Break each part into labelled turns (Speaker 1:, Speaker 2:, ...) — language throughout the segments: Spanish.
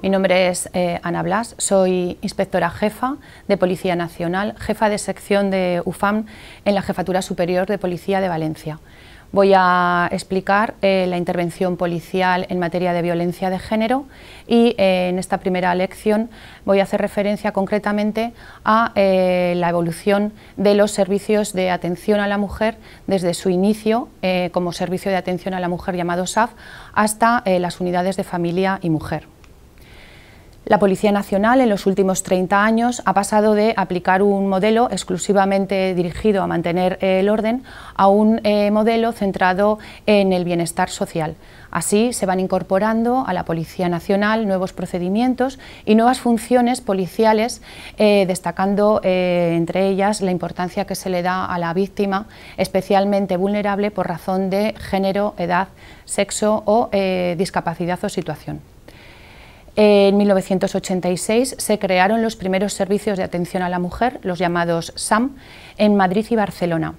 Speaker 1: Mi nombre es eh, Ana Blas, soy inspectora jefa de Policía Nacional, jefa de sección de UFAM en la Jefatura Superior de Policía de Valencia. Voy a explicar eh, la intervención policial en materia de violencia de género y eh, en esta primera lección voy a hacer referencia concretamente a la evolución de los servicios de atención a la mujer desde su inicio como servicio de atención a la mujer llamado SAF hasta las unidades de familia y mujer. La Policía Nacional en los últimos 30 años ha pasado de aplicar un modelo exclusivamente dirigido a mantener el orden a un eh, modelo centrado en el bienestar social. Así se van incorporando a la Policía Nacional nuevos procedimientos y nuevas funciones policiales, eh, destacando eh, entre ellas la importancia que se le da a la víctima, especialmente vulnerable por razón de género, edad, sexo o discapacidad o situación. En 1986 se crearon los primeros servicios de atención a la mujer, los llamados SAM, en Madrid y Barcelona.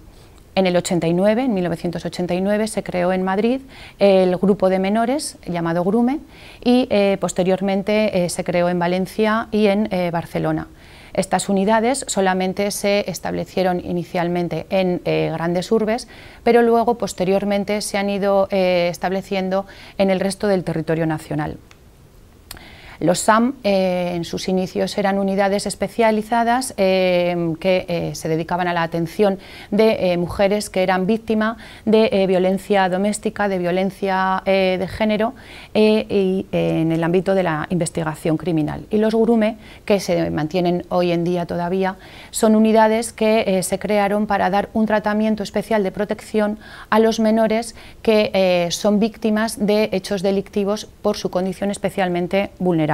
Speaker 1: En el 89, en 1989, se creó en Madrid el grupo de menores llamado Grume y eh, posteriormente eh, se creó en Valencia y en eh, Barcelona. Estas unidades solamente se establecieron inicialmente en grandes urbes, pero luego posteriormente se han ido estableciendo en el resto del territorio nacional. Los SAM eh, en sus inicios eran unidades especializadas eh, que eh, se dedicaban a la atención de mujeres que eran víctimas de violencia doméstica, de violencia de género y en el ámbito de la investigación criminal. Y los gurume, que se mantienen hoy en día todavía, son unidades que se crearon para dar un tratamiento especial de protección a los menores que son víctimas de hechos delictivos por su condición especialmente vulnerable.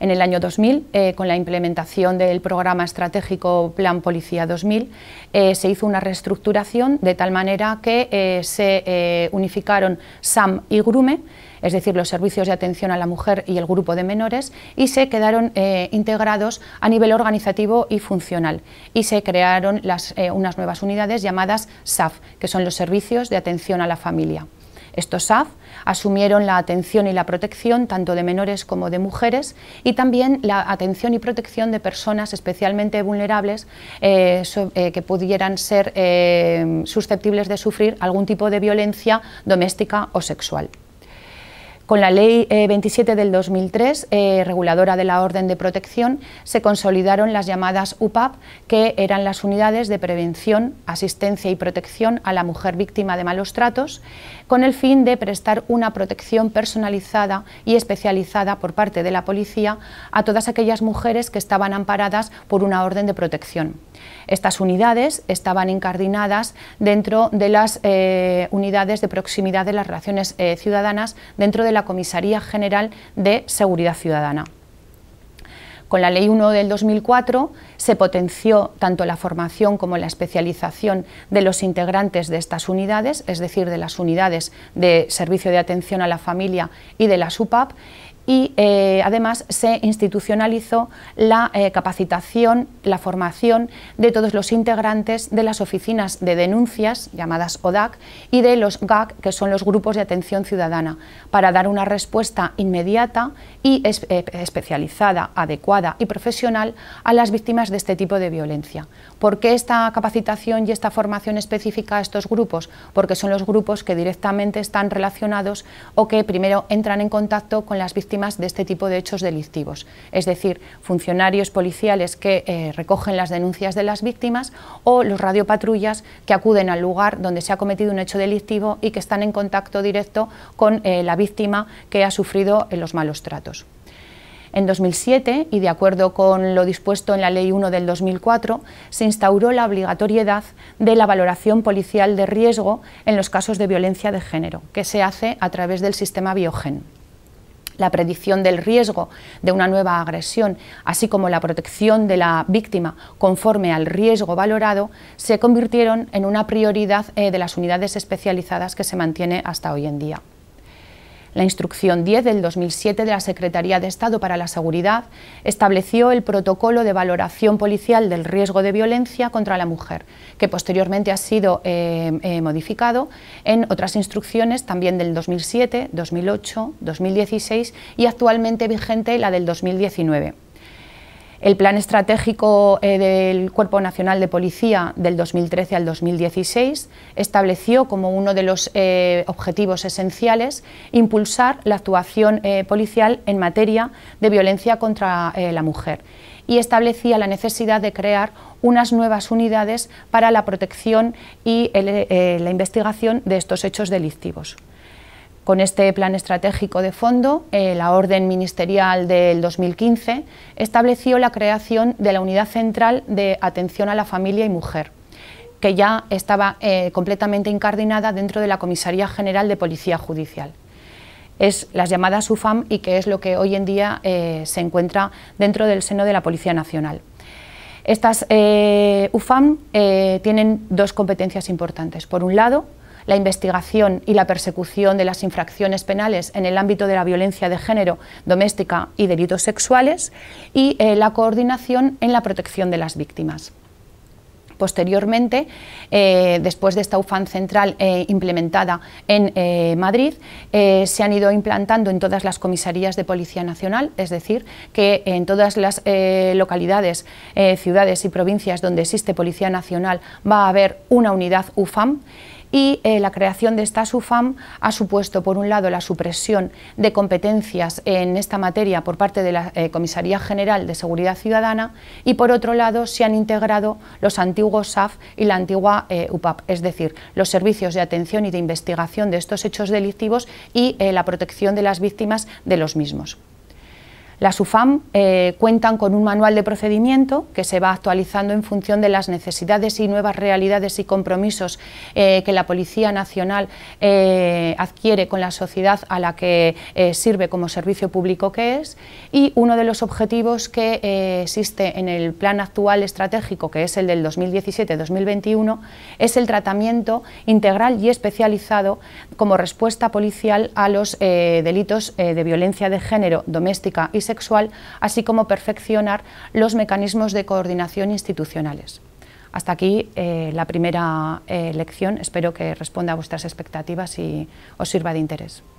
Speaker 1: En el año 2000, eh, con la implementación del programa estratégico Plan Policía 2000, eh, se hizo una reestructuración de tal manera que eh, se unificaron SAM y GRUME, es decir, los servicios de atención a la mujer y el grupo de menores, y se quedaron integrados a nivel organizativo y funcional. Y se crearon unas nuevas unidades llamadas SAF, que son los servicios de atención a la familia. Estos SAF asumieron la atención y la protección tanto de menores como de mujeres y también la atención y protección de personas especialmente vulnerables eh, eh, que pudieran ser eh, susceptibles de sufrir algún tipo de violencia doméstica o sexual. Con la Ley 27 eh, del 2003, eh, reguladora de la Orden de Protección, se consolidaron las llamadas UPAP, que eran las unidades de prevención, asistencia y protección a la mujer víctima de malos tratos, con el fin de prestar una protección personalizada y especializada por parte de la policía a todas aquellas mujeres que estaban amparadas por una orden de protección. Estas unidades estaban incardinadas dentro de las eh, unidades de proximidad de las relaciones ciudadanas dentro de la Comisaría General de Seguridad Ciudadana. Con la Ley 1 del 2004 se potenció tanto la formación como la especialización de los integrantes de estas unidades, es decir, de las unidades de servicio de atención a la familia y de la SUPAP y eh, además se institucionalizó la eh, capacitación, la formación de todos los integrantes de las oficinas de denuncias, llamadas ODAC, y de los GAC, que son los grupos de atención ciudadana, para dar una respuesta inmediata y eh, especializada, adecuada y profesional a las víctimas de este tipo de violencia. ¿Por qué esta capacitación y esta formación específica a estos grupos? Porque son los grupos que directamente están relacionados o que primero entran en contacto con las víctimas de este tipo de hechos delictivos, es decir, funcionarios policiales que eh, recogen las denuncias de las víctimas o los radiopatrullas que acuden al lugar donde se ha cometido un hecho delictivo y que están en contacto directo con eh, la víctima que ha sufrido eh, los malos tratos. En 2007, y de acuerdo con lo dispuesto en la Ley 1 del 2004, se instauró la obligatoriedad de la valoración policial de riesgo en los casos de violencia de género, que se hace a través del sistema Biogen la predicción del riesgo de una nueva agresión, así como la protección de la víctima conforme al riesgo valorado, se convirtieron en una prioridad eh, de las unidades especializadas que se mantiene hasta hoy en día. La instrucción 10 del 2007 de la Secretaría de Estado para la Seguridad estableció el protocolo de valoración policial del riesgo de violencia contra la mujer, que posteriormente ha sido eh, eh, modificado en otras instrucciones también del 2007, 2008, 2016 y actualmente vigente la del 2019 el Plan Estratégico eh, del Cuerpo Nacional de Policía del 2013 al 2016 estableció como uno de los eh, objetivos esenciales impulsar la actuación eh, policial en materia de violencia contra la mujer y establecía la necesidad de crear unas nuevas unidades para la protección y la investigación de estos hechos delictivos. Con este plan estratégico de fondo, eh, la orden ministerial del 2015 estableció la creación de la Unidad Central de Atención a la Familia y Mujer, que ya estaba eh, completamente incardinada dentro de la Comisaría General de Policía Judicial. Es las llamadas UFAM y que es lo que hoy en día eh, se encuentra dentro del seno de la Policía Nacional. Estas UFAM tienen dos competencias importantes. Por un lado, la investigación y la persecución de las infracciones penales en el ámbito de la violencia de género doméstica y delitos sexuales y eh, la coordinación en la protección de las víctimas. Posteriormente, eh, después de esta UFAM central eh, implementada en Madrid, se han ido implantando en todas las comisarías de Policía Nacional, es decir, que en todas las localidades, ciudades y provincias donde existe Policía Nacional va a haber una unidad UFAM y eh, la creación de esta SUFAM ha supuesto, por un lado, la supresión de competencias en esta materia por parte de la eh, Comisaría General de Seguridad Ciudadana y, por otro lado, se han integrado los antiguos SAF y la antigua eh, UPAP, es decir, los servicios de atención y de investigación de estos hechos delictivos y la protección de las víctimas de los mismos. Las UFAM eh, cuentan con un manual de procedimiento que se va actualizando en función de las necesidades y nuevas realidades y compromisos eh, que la Policía Nacional eh, adquiere con la sociedad a la que sirve como servicio público que es y uno de los objetivos que existe en el plan actual estratégico que es el del 2017-2021 es el tratamiento integral y especializado como respuesta policial a los delitos de violencia de género doméstica y sexual, así como perfeccionar los mecanismos de coordinación institucionales. Hasta aquí eh, la primera eh, lección. Espero que responda a vuestras expectativas y os sirva de interés.